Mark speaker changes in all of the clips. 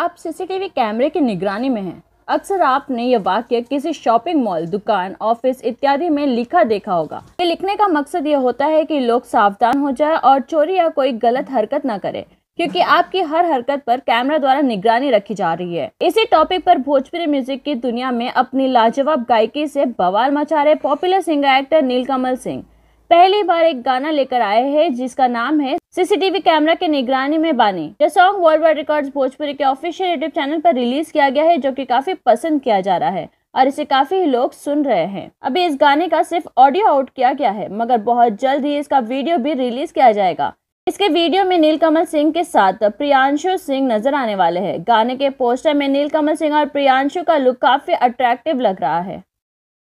Speaker 1: आप सीसीटीवी कैमरे की निगरानी में हैं अक्सर आपने यह वाक्य किसी शॉपिंग मॉल दुकान ऑफिस इत्यादि में लिखा देखा होगा ये लिखने का मकसद यह होता है कि लोग सावधान हो जाए और चोरी या कोई गलत हरकत ना करे क्योंकि आपकी हर हरकत पर कैमरा द्वारा निगरानी रखी जा रही है इसी टॉपिक पर भोजपुरी म्यूजिक की दुनिया में अपनी लाजवाब गायकी से बवाल मचा रहे popular singer actor Neelkamal Singh पहली बार एक गाना लेकर आए हैं जिसका नाम है सीसीटीवी कैमरा के निगरानी में बानी यह song world wide record Bhojpuri के ऑफिशियल यूट्यूब चैनल पर रिलीज किया गया है जो की काफी पसंद किया जा रहा है और इसे काफी लोग सुन रहे हैं अभी इस गाने का सिर्फ ऑडियो आउट किया गया है मगर बहुत जल्द ही इसका वीडियो भी रिलीज किया जाएगा इसके वीडियो में नीलकमल सिंह के साथ प्रियांशु सिंह नजर आने वाले हैं गाने के पोस्टर में नीलकमल सिंह और प्रियांशु का लुक काफी अट्रैक्टिव लग रहा है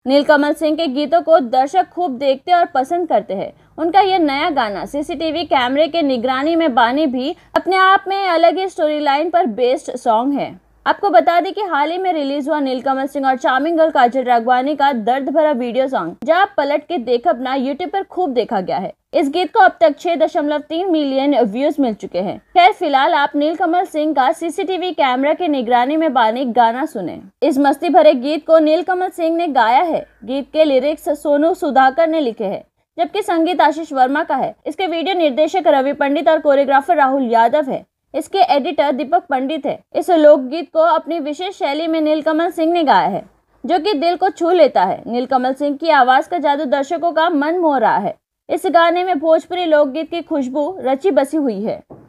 Speaker 1: नीलकमल सिंह के गीतों को दर्शक खूब देखते और पसंद करते हैं उनका यह नया गाना सीसीटीवी कैमरे के निगरानी में बानी भी अपने आप में अलग ही स्टोरी लाइन पर बेस्ड सॉन्ग है आपको बता दें कि हाल ही में रिलीज हुआ नीलकमल सिंह और चार्मिंग गर्ल काजल रागवानी का दर्द भरा वीडियो सॉन्ग जहां पलट के देख अपना यूट्यूब पर खूब देखा गया है इस गीत को अब तक 6.3 मिलियन व्यूज मिल चुके हैं खैर फिलहाल आप नीलकमल सिंह का सीसीटीवी कैमरा के निगरानी में बने गाना सुने इस मस्ती भरे गीत को नीलकमल सिंह ने गाया है गीत के लिरिक्स सोनू सुधाकर ने लिखे है जबकि संगीत आशीष वर्मा का है इसके वीडियो निर्देशक रवि पंडित और कोरियोग्राफर राहुल यादव है इसके एडिटर दीपक पंडित है इस लोकगीत को अपनी विशेष शैली में नीलकमल सिंह ने गाया है जो कि दिल को छू लेता है नीलकमल सिंह की आवाज़ का जादू दर्शकों का मन मोह रहा है इस गाने में भोजपुरी लोकगीत की खुशबू रची बसी हुई है